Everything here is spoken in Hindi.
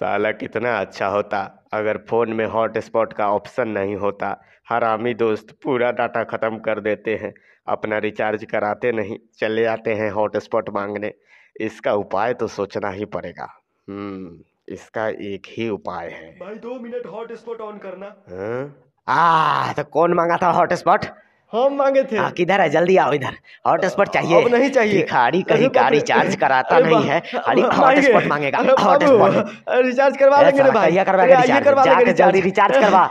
साला कितना अच्छा होता अगर फ़ोन में हॉटस्पॉट का ऑप्शन नहीं होता हरामी दोस्त पूरा डाटा ख़त्म कर देते हैं अपना रिचार्ज कराते नहीं चले जाते हैं हॉटस्पॉट मांगने इसका उपाय तो सोचना ही पड़ेगा हम्म, इसका एक ही उपाय है भाई दो मिनट हॉटस्पॉट ऑन करना हाँ? आ तो कौन मांगा था हॉटस्पॉट हम मांगे थे हाँ किधर है जल्दी आओ इधर हॉटस्पॉट चाहिए अब नहीं चाहिए भिखारी कहीं का रिचार्ज कराता नहीं है खाली हॉटस्पॉट मांगेगा हॉटस्पॉट रिचार्ज करवा लेंगे रे भाई करवा लेंगे जल्दी रिचार्ज करवा